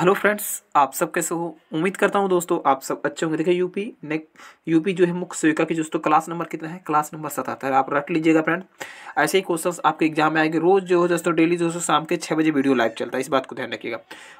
hello friends आप सब कैसे हो उम्मीद करता हूँ दोस्तों आप सब अच्छे होंगे देखिए यूपी ने यूपी जो है मुख्य सेविका की दोस्तों क्लास नंबर कितना है क्लास नंबर सतहत्तर आप रट लीजिएगा फ्रेंड ऐसे ही क्वेश्चंस आपके एग्जाम में आएंगे रोज जो हो दोस्तों डेली दोस्तों शाम के छः बजे वीडियो लाइव चलता है इस बात को ध्यान रखिएगा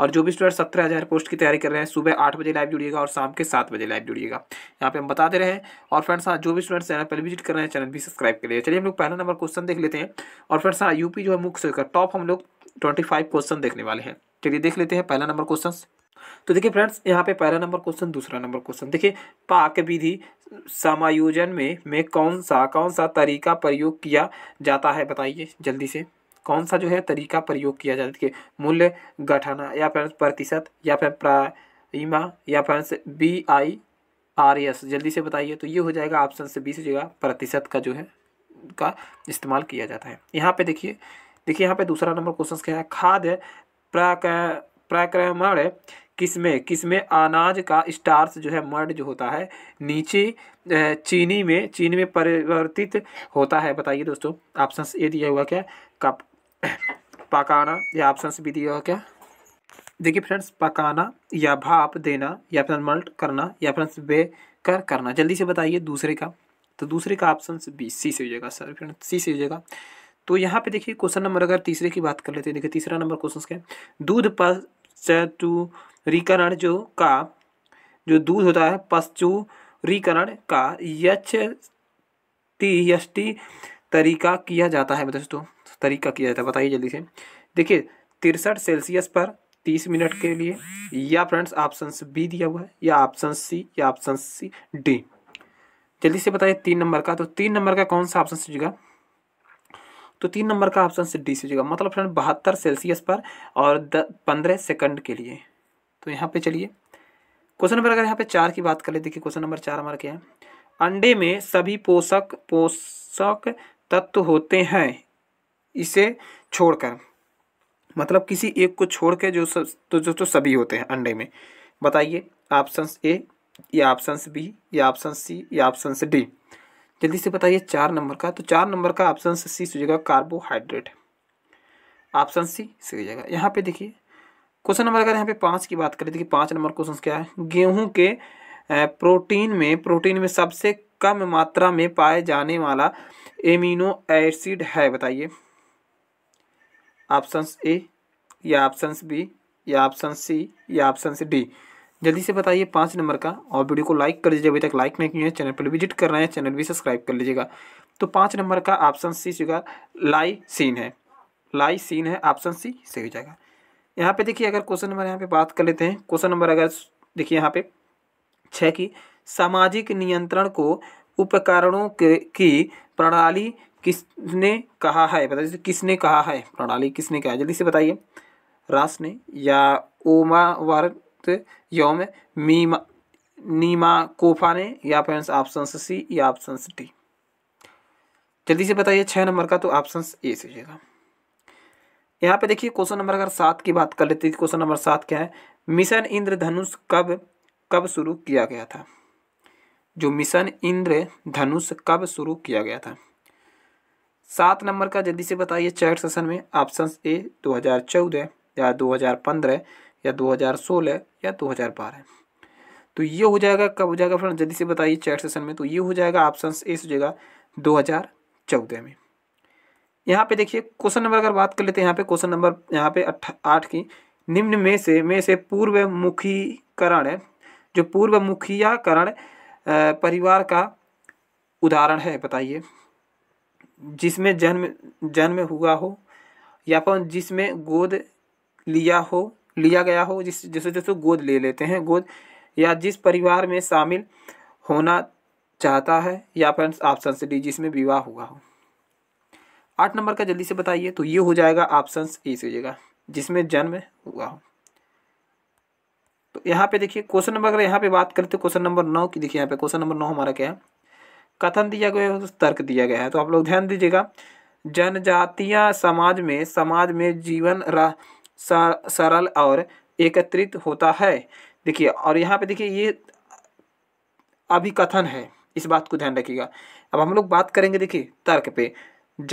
और जो भी स्टूडेंट सत्रह हज़ार पोस्ट की तैयारी कर रहे हैं सुबह आठ बजे लाइव जुड़िएगा और शाम के सात बजे लाइव जुड़िएगा यहाँ पे हम बता दे रहे हैं और फ्रेंड्स हाँ जो भी स्टूडेंट चैनल पर विजिट कर रहे हैं चैनल भी सब्सक्राइब कर लिया चलिए हम लोग पहला नंबर क्वेश्चन देख लेते हैं और फ्रेंड्स हाँ यूपी जो है मुख्य सेविका टॉप हम लोग ट्वेंटी क्वेश्चन देखने वाले हैं चलिए देख लेते हैं पहला नंबर क्वेश्चन तो देखिए फ्रेंड्स यहाँ पे पहला नंबर क्वेश्चन दूसरा नंबर क्वेश्चन देखिए पाक विधि समायोजन में में कौन सा कौन सा तरीका प्रयोग किया जाता है बताइए जल्दी से कौन सा जो है तरीका प्रयोग किया जाता है देखिए मूल्य गठना या फ्रेंड्स प्रतिशत या फिर प्राइमा या friends B I R S जल्दी से बताइए तो ये हो जाएगा ऑप्शन से बीस जगह प्रतिशत का जो है का इस्तेमाल किया जाता है यहाँ पे देखिए देखिए यहाँ पे दूसरा नंबर क्वेश्चन क्या है खाद्य प्राक प्राक्रमण किसमें किसमें अनाज का स्टार्स जो है मर्ड जो होता है नीचे चीनी में चीनी में परिवर्तित होता है बताइए दोस्तों ऑप्शन ए दिया हुआ क्या कप पकाना या ऑप्शन बी दिया हुआ क्या देखिए फ्रेंड्स पकाना या भाप देना या फिर मल्ट करना या फ्रेंड्स बे कर करना जल्दी से बताइए दूसरे का तो दूसरे का ऑप्शन बी सी से हो जाएगा सर फ्रेंड सी से हो जाएगा तो यहाँ पे देखिए क्वेश्चन नंबर अगर तीसरे की बात कर लेते हैं देखिए तीसरा नंबर क्वेश्चन क्या है दूध पश्चुरीकरण जो का जो दूध होता है पश्चुरीकरण का यच टी टी तरीका किया जाता है दोस्तों तरीका किया जाता है बताइए जल्दी से देखिए तिरसठ सेल्सियस पर तीस मिनट के लिए या फ्रेंड्स ऑप्शन बी दिया हुआ है या ऑप्शन सी या ऑप्शन सी डी जल्दी से बताइए तीन नंबर का तो तीन नंबर का कौन सा ऑप्शन सीजिएगा तो तीन नंबर का ऑप्शन से डी सीजिएगा मतलब फ्रेंड बहत्तर सेल्सियस पर और द पंद्रह सेकंड के लिए तो यहाँ पे चलिए क्वेश्चन नंबर अगर यहाँ पे चार की बात कर ले देखिए क्वेश्चन नंबर चार हमारा क्या है अंडे में सभी पोषक पोषक तत्व होते हैं इसे छोड़कर मतलब किसी एक को छोड़ के जो सब तो जो तो सभी होते हैं अंडे में बताइए ऑप्शन ए या ऑप्शन बी या ऑप्शन सी या ऑप्शन डी जल्दी से बताइए चार नंबर का तो चार नंबर का ऑप्शन सी हो जाएगा कार्बोहाइड्रेट ऑप्शन सी सही जाएगा यहाँ पे देखिए क्वेश्चन नंबर अगर यहाँ पे पाँच की बात करें देखिए पाँच नंबर क्वेश्चन क्या है गेहूं के प्रोटीन में प्रोटीन में सबसे कम मात्रा में पाए जाने वाला एमिनो एसिड है बताइए ऑप्शन ए या ऑप्शन बी या ऑप्शन सी या ऑप्शन डी जल्दी से बताइए पाँच नंबर का और वीडियो को लाइक कर दीजिए अभी तक लाइक नहीं किया है चैनल पर विजिट कर रहे हैं चैनल भी सब्सक्राइब कर लीजिएगा तो पाँच नंबर का ऑप्शन सी होगा लाई सीन है लाई सीन है ऑप्शन सी सही हो जाएगा यहाँ पे देखिए अगर क्वेश्चन नंबर यहाँ पे बात कर लेते हैं क्वेश्चन नंबर अगर देखिए यहाँ पे छः की सामाजिक नियंत्रण को उपकरणों के की प्रणाली किसने कहा है बता दीजिए किसने कहा है प्रणाली किसने कहा है जल्दी से बताइए रास ने या ओमा वार सकते यौम मीमा नीमा कोफा ने या फ्रेंड्स ऑप्शन सी या ऑप्शन डी जल्दी से बताइए छः नंबर का तो ऑप्शन ए से जाएगा यहाँ पे देखिए क्वेश्चन नंबर अगर सात की बात कर लेते हैं क्वेश्चन नंबर सात क्या है मिशन इंद्रधनुष कब कब शुरू किया गया था जो मिशन इंद्रधनुष कब शुरू किया गया था सात नंबर का जल्दी से बताइए चैट सेशन में ऑप्शन ए 2014 या 2015 या 2016 या 2012 तो ये हो जाएगा कब हो जाएगा फ्रेंड जल्दी से बताइए चैट सेशन में तो ये हो जाएगा ऑप्शन ए हो जाएगा चौदह में यहाँ पे देखिए क्वेश्चन नंबर अगर बात कर लेते हैं यहाँ पे क्वेश्चन नंबर यहाँ पे आठ की निम्न में से में से पूर्व मुखीकरण है जो पूर्व मुखियाकरण परिवार का उदाहरण है बताइए जिसमें जन्म जन्म हुआ हो या फिर जिसमें गोद लिया हो लिया गया हो जिस जैसे जैसे गोद ले लेते हैं गोद या जिस परिवार में शामिल होना चाहता है या फ्रेंड्स ऑप्शन से डी जिसमें विवाह हुआ हो आठ नंबर का जल्दी से बताइए तो ये हो जाएगा ऑप्शन ए से जगह जिसमें जन्म हुआ हो तो यहाँ पे देखिए क्वेश्चन नंबर अगर यहाँ पे बात करते क्वेश्चन नंबर नौ की देखिए यहाँ पे क्वेश्चन नंबर नौ हमारा क्या है कथन दिया गया है तो तर्क दिया गया है तो आप लोग ध्यान दीजिएगा जनजातियाँ समाज में समाज में जीवन रह सरल और एकत्रित होता है देखिए और यहाँ पे देखिए ये अभी कथन है इस बात को ध्यान रखिएगा अब हम लोग बात करेंगे देखिए तर्क पे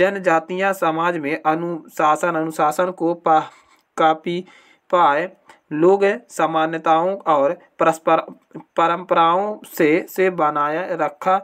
जनजातियाँ समाज में अनुशासन अनुशासन को पा कापी पाए लोग सामान्यताओं और परस्पर परंपराओं से से बनाया रखा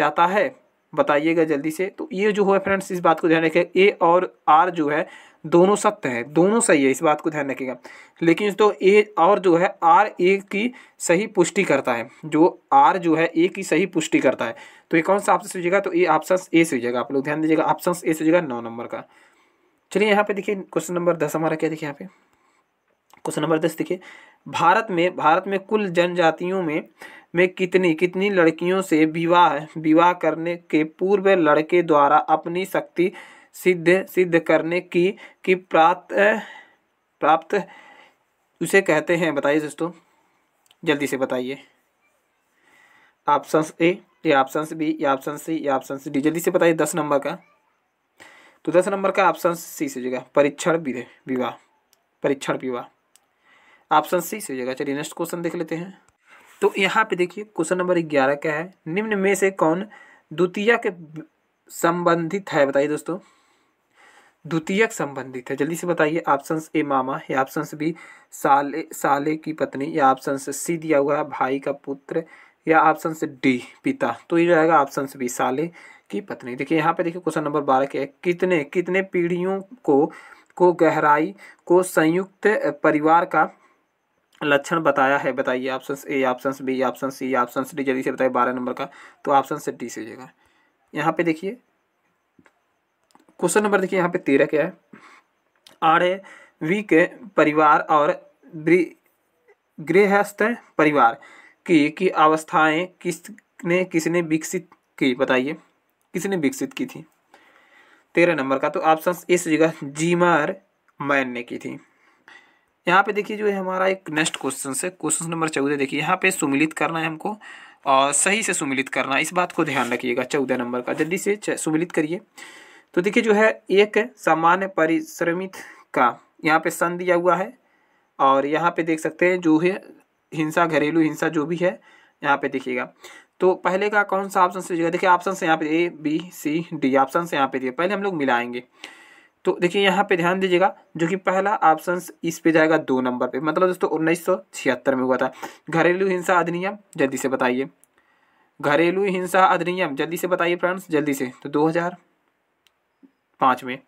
जाता है बताइएगा जल्दी से तो ये जो है फ्रेंड्स इस बात को ध्यान रखिए ए और आर जो है दोनों सत्य है दोनों सही है इस बात को ध्यान रखिएगा लेकिन तो ए और जो है आर ए की सही पुष्टि करता है जो आर जो है ए की सही पुष्टि करता है तो ये कौन सा ऑप्शन सूझेगा तो ये ऑप्शन ए सूझेगा आप लोग ध्यान दीजिएगा ऑप्शन ए सूझेगा नौ नंबर का चलिए यहाँ पे देखिए क्वेश्चन नंबर दस हमारा क्या देखिए यहाँ पे क्वेश्चन नंबर दस देखिए भारत में भारत में कुल जनजातियों में में कितनी कितनी लड़कियों से विवाह विवाह करने के पूर्व लड़के द्वारा अपनी शक्ति सिद्ध सिद्ध करने की कि प्राप्त प्राप्त उसे कहते हैं बताइए दोस्तों जल्दी से बताइए ऑप्शन ए या ऑप्शन बी या ऑप्शन सी या ऑप्शन डी जल्दी से बताइए दस नंबर का तो दस नंबर का ऑप्शन सी से जगह परीक्षण विवाह परीक्षण विवाह ऑप्शन सी से जगह चलिए नेक्स्ट क्वेश्चन देख लेते हैं तो यहाँ पे देखिए क्वेश्चन नंबर ग्यारह का है निम्न में से कौन द्वितीय के संबंधित है बताइए दोस्तों द्वितीयक संबंधित है जल्दी से बताइए ऑप्शन ए मामा या ऑप्शन बी साले साले की पत्नी या ऑप्शन सी दिया हुआ है भाई का पुत्र या ऑप्शन डी पिता तो ये रहेगा ऑप्शन बी साले की पत्नी देखिए यहाँ पे देखिए क्वेश्चन नंबर बारह क्या है कितने कितने पीढ़ियों को को गहराई को संयुक्त परिवार का लक्षण बताया है बताइए option A option B option C option D जल्दी से बताइए बारह नंबर का तो ऑप्शन डी से हो जाएगा यहाँ पे देखिए क्वेश्चन नंबर देखिए यहाँ पे तेरह क्या है आर्य के परिवार और गृहस्थ परिवार की की अवस्थाएं किसने किसने विकसित की बताइए किसने विकसित की थी तेरह नंबर का तो ऑप्शन इस जगह जीमर मैन ने की थी यहाँ पे देखिए जो है हमारा एक नेक्स्ट क्वेश्चन है क्वेश्चन नंबर चौदह देखिए यहाँ पे सुमिलित करना है हमको और सही से सुमिलित करना इस बात को ध्यान रखिएगा चौदह नंबर का जल्दी से सुमिलित करिए तो देखिए जो है एक सामान्य परिश्रमित का यहाँ पे सन दिया हुआ है और यहाँ पे देख सकते हैं जो है हिंसा घरेलू हिंसा जो भी है यहाँ पे देखिएगा तो पहले का कौन सा ऑप्शन से देखिए ऑप्शन से यहाँ पे A B C D option से यहाँ पे दिए पहले हम लोग मिलाएंगे तो देखिए यहाँ पे ध्यान दीजिएगा जो कि पहला ऑप्शन इस पे जाएगा दो नंबर पे मतलब दोस्तों उन्नीस में हुआ था घरेलू हिंसा अधिनियम जल्दी से बताइए घरेलू हिंसा अधिनियम जल्दी से बताइए फ्रेंड्स जल्दी से तो 2000 पाँच में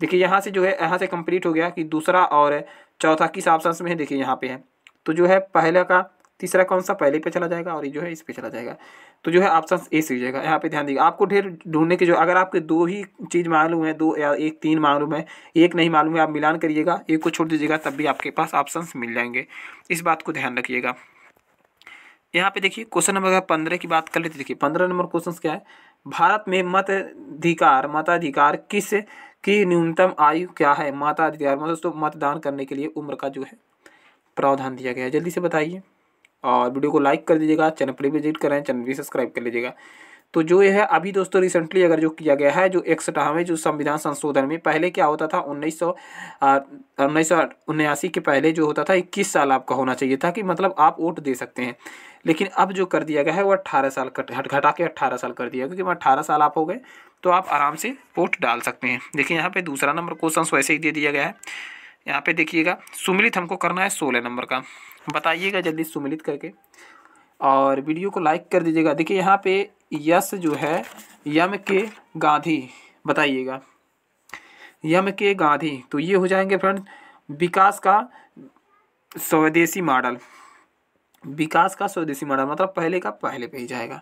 देखिए यहाँ से जो है यहाँ से कंप्लीट हो गया कि दूसरा और चौथा किस ऑप्शन में है देखिए यहाँ पे है तो जो है पहला का तीसरा कौन सा पहले पे चला जाएगा और ये जो है इस पे चला जाएगा तो जो है ऑप्शन ए सही जाएगा यहाँ पे ध्यान दीजिए आपको ढेर ढूंढने की जो अगर आपके दो ही चीज़ मालूम है दो या एक तीन मालूम है एक नहीं मालूम है आप मिलान करिएगा एक को छोड़ दीजिएगा तब भी आपके पास ऑप्शन मिल जाएंगे इस बात को ध्यान रखिएगा यहाँ पे देखिए क्वेश्चन नंबर अगर पंद्रह की बात कर लेते देखिए पंद्रह नंबर क्वेश्चन क्या है भारत में मताधिकार मताधिकार किस की न्यूनतम आयु क्या है मताधिकार मतलब दोस्तों मतदान करने के लिए उम्र का जो है प्रावधान दिया गया है जल्दी से बताइए और वीडियो को लाइक कर दीजिएगा चैनल पर विजिट करें चैनल भी सब्सक्राइब कर लीजिएगा तो जो यह अभी दोस्तों रिसेंटली अगर जो किया गया है जो एक में जो संविधान संशोधन में पहले क्या होता था उन्नीस सौ उन्नीस के पहले जो होता था इक्कीस साल आपका होना चाहिए था कि मतलब आप वोट दे सकते हैं लेकिन अब जो कर दिया गया है वो अट्ठारह साल घटा के अट्ठारह साल कर दिया क्योंकि अट्ठारह साल आप हो गए तो आप आराम से वोट डाल सकते हैं देखिए यहाँ पे दूसरा नंबर क्वेश्चन वैसे ही दे दिया गया है यहाँ पे देखिएगा सुमिलित हमको करना है सोलह नंबर का बताइएगा जल्दी सुमिलित करके और वीडियो को लाइक कर दीजिएगा देखिए यहाँ पे यश जो है यम के गांधी बताइएगा यम के गांधी तो ये हो जाएंगे फ्रेंड विकास का स्वदेशी मॉडल विकास का स्वदेशी मॉडल मतलब पहले का पहले पे ही जाएगा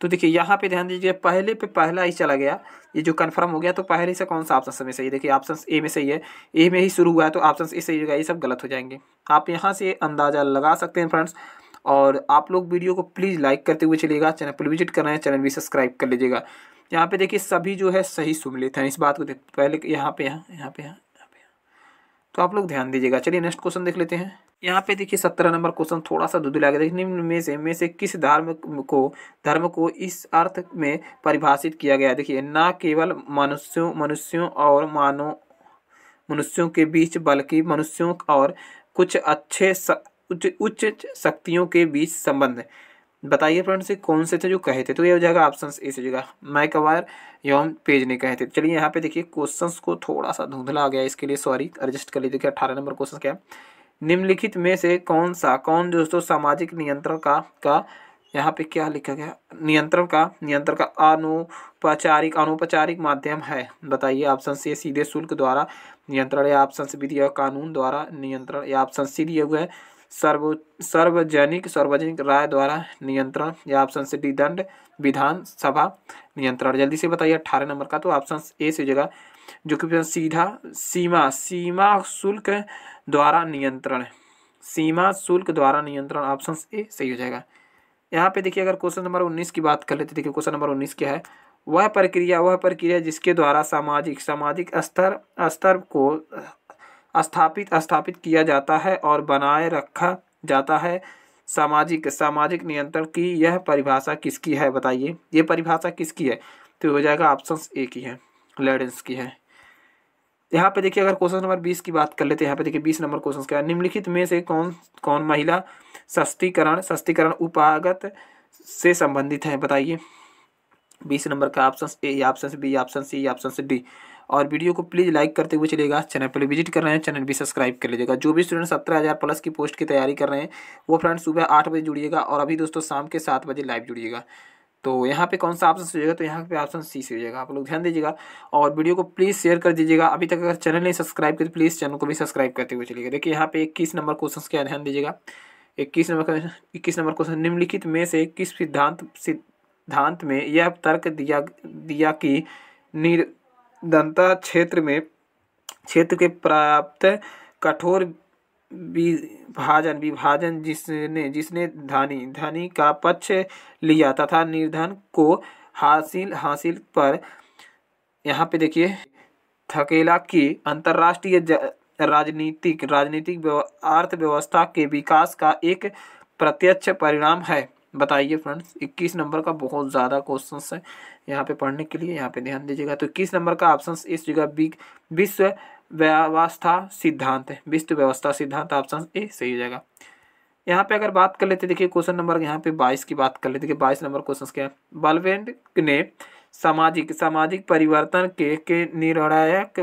तो देखिए यहाँ पे ध्यान दीजिए पहले पे पहला ही चला गया ये जो कन्फर्म हो गया तो पहले से कौन सा ऑप्शन में सही देखिए ऑप्शन ए में सही है ए में ही शुरू हुआ है तो ऑप्शन ए सही होगा ये सब गलत हो जाएंगे आप यहाँ से अंदाज़ा लगा सकते हैं फ्रेंड्स और आप लोग वीडियो को प्लीज़ लाइक करते हुए चलिएगा चैनल पर विजिट कर रहे हैं चैनल भी सब्सक्राइब कर लीजिएगा यहाँ पे देखिए सभी जो है सही सुमिलित हैं इस बात को देख पहले यहाँ पे यहाँ यहाँ पे यहाँ पे तो आप लोग ध्यान दीजिएगा चलिए नेक्स्ट क्वेश्चन देख लेते हैं यहाँ पे देखिए सत्रह नंबर क्वेश्चन थोड़ा सा दुदुला गया देखिए निम्न में से में से किस धर्म को धर्म को इस अर्थ में परिभाषित किया गया देखिए न केवल मनुष्यों मनुष्यों और मानव मनुष्यों के बीच बल्कि मनुष्यों और कुछ अच्छे उच्च उच्च शक्तियों के बीच संबंध बताइए फ्रेंड से कौन से थे जो कहे थे तो ये हो जाएगा ऑप्शन ए से जगह माइक अवायर यौम पेज ने कहे थे चलिए यहाँ पे देखिए क्वेश्चंस को थोड़ा सा धुंधला आ गया इसके लिए सॉरी एडजस्ट कर लीजिए अठारह नंबर क्वेश्चन क्या निम्नलिखित में से कौन सा कौन दोस्तों सामाजिक नियंत्रण का का यहाँ पे क्या लिखा गया नियंत्रण का नियंत्रण का अनौपचारिक अनौपचारिक माध्यम है बताइए ऑप्शन से सीधे शुल्क द्वारा नियंत्रण या ऑप्शन से विधि या कानून द्वारा नियंत्रण या ऑप्शन सी दिए हुए हैं सर्व सार्वजनिक सार्वजनिक राय द्वारा नियंत्रण या ऑप्शन से डी दंड विधानसभा नियंत्रण जल्दी से बताइए अठारह नंबर का तो ऑप्शन ए से जगह जो कि सीधा सीमा सीमा शुल्क द्वारा नियंत्रण सीमा शुल्क द्वारा नियंत्रण ऑप्शन ए सही हो जाएगा यहाँ पे देखिए अगर क्वेश्चन नंबर उन्नीस की बात कर लेते देखिए क्वेश्चन नंबर उन्नीस क्या है वह प्रक्रिया वह प्रक्रिया जिसके द्वारा सामाजिक सामाजिक स्तर स्तर को स्थापित स्थापित किया जाता है और बनाए रखा जाता है सामाजिक सामाजिक नियंत्रण की यह परिभाषा किसकी है बताइए ये परिभाषा किसकी है तो हो जाएगा ऑप्शन ए की है लेडेंस की है यहाँ पे देखिए अगर क्वेश्चन नंबर बीस की बात कर लेते हैं यहाँ पे देखिए बीस नंबर क्वेश्चन क्या निम्नलिखित में से कौन कौन महिला सस्तीकरण सस्तीकरण उपागत से संबंधित है बताइए बीस नंबर का option A option B option C option D और वीडियो को प्लीज़ लाइक करते हुए चलेगा चैनल पर विजिट कर रहे हैं चैनल भी सब्सक्राइब कर लीजिएगा जो भी स्टूडेंट सत्रह हज़ार प्लस की पोस्ट की तैयारी कर रहे हैं वो फ्रेंड सुबह आठ बजे जुड़िएगा और अभी दोस्तों शाम के सात बजे लाइव जुड़िएगा तो यहाँ पे कौन सा ऑप्शन सी होगा तो यहाँ पे ऑप्शन सी से होगा आप लोग ध्यान दीजिएगा और वीडियो को प्लीज़ शेयर कर दीजिएगा अभी तक अगर चैनल नहीं सब्सक्राइब किया तो प्लीज़ चैनल को भी सब्सक्राइब करते हुए चलिएगा देखिए यहाँ पे इक्कीस नंबर क्वेश्चन क्या ध्यान दीजिएगा इक्कीस नंबर इक्कीस नंबर क्वेश्चन निम्नलिखित में से किस सिद्धांत सिद्धांत में यह तर्क दिया दिया कि निर दंता क्षेत्र में क्षेत्र के प्राप्त कठोर विभाजन विभाजन जिसने जिसने धानी धनी का पक्ष लिया तथा निर्धन को हासिल हासिल पर यहाँ पे देखिए थकेला की अंतर्राष्ट्रीय राजनीतिक राजनीतिक अर्थव्यवस्था के विकास का एक प्रत्यक्ष परिणाम है बताइए फ्रेंड्स इक्कीस नंबर का बहुत ज़्यादा क्वेश्चन है यहाँ पे पढ़ने के लिए यहाँ पे ध्यान दीजिएगा तो इक्कीस नंबर का ऑप्शन इस जगह बी विश्व व्यवस्था सिद्धांत है विश्व व्यवस्था सिद्धांत ऑप्शन ए सही हो जाएगा यहाँ पे अगर बात कर लेते देखिए क्वेश्चन नंबर यहाँ पे बाईस की बात कर लेते देखिए बाईस नंबर क्वेश्चन क्या है बलवेंड ने सामाजिक सामाजिक परिवर्तन के के निर्णायक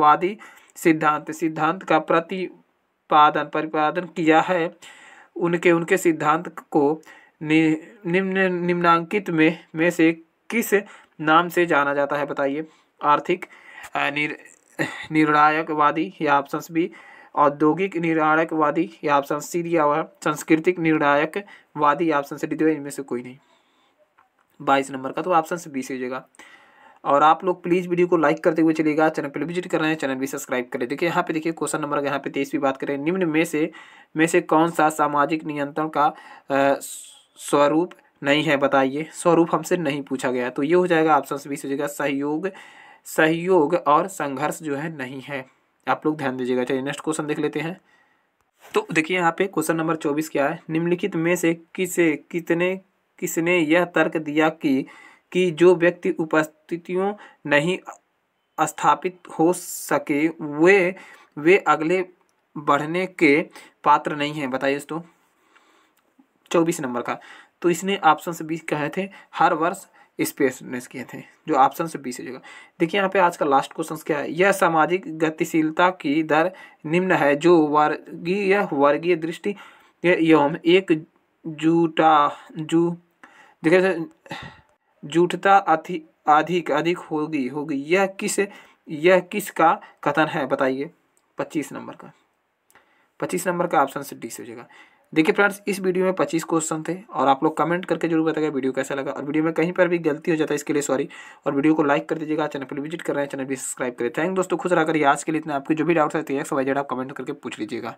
वादी सिद्धांत सिद्धांत का प्रतिपादन प्रतिपादन किया है उनके उनके सिद्धांत को निम्न निम्नांकित में में से किस नाम से जाना जाता है बताइए आर्थिक निर निर्णायकवादी या ऑप्शन बी औद्योगिक निर्णायकवादी या ऑप्शन सी दिया हुआ है सांस्कृतिक निर्णायकवादी या ऑप्शन सी दिया तो इनमें से कोई नहीं बाईस नंबर का तो ऑप्शन बी से हो जाएगा और आप लोग प्लीज़ वीडियो को लाइक करते हुए चलेगा चैनल पर विजिट कर रहे हैं चैनल भी सब्सक्राइब करें देखिए यहाँ पे देखिए क्वेश्चन नंबर यहाँ पे तेईस भी बात करें निम्न में से में से कौन सा सामाजिक नियंत्रण का आ, स्वरूप नहीं है बताइए स्वरूप हमसे नहीं पूछा गया तो ये हो जाएगा ऑप्शन बीस हो जाएगा सहयोग सहयोग और संघर्ष जो है नहीं है आप लोग ध्यान दीजिएगा चलिए नेक्स्ट क्वेश्चन देख लेते हैं तो देखिए यहाँ पे क्वेश्चन नंबर चौबीस क्या है निम्नलिखित में से किसे कितने किसने यह तर्क दिया कि कि जो व्यक्ति उपस्थितियों नहीं स्थापित हो सके वे वे अगले बढ़ने के पात्र नहीं हैं बताइए दोस्तों चौबीस नंबर का तो इसने ऑप्शन से बीस कहे थे हर वर्ष स्पेसनेस किए थे जो ऑप्शन से बीस जगह देखिए यहाँ पे आज का लास्ट क्वेश्चन क्या है यह सामाजिक गतिशीलता की दर निम्न है जो वर्गीय वर्गीय दृष्टि एवं एक जूटा जू देखिए जूठता अति अधिक अधिक होगी होगी यह किस यह किस का कथन है बताइए पच्चीस नंबर का पच्चीस नंबर का ऑप्शन से डी से हो जाएगा देखिए फ्रेंड्स इस वीडियो में 25 क्वेश्चन थे और आप लोग कमेंट करके जरूर बताएगा वीडियो कैसा लगा और वीडियो में कहीं पर भी गलती हो जाता है इसके लिए सॉरी और वीडियो को लाइक कर दीजिएगा चैनल पर विजिट कर रहे हैं चैनल भी सब्सक्राइब करें थैंक दोस्तों खुश रहकर आज के लिए इतना आपके जो भी डाउट्स रहते हैं सब आप कमेंट करके पूछ लीजिएगा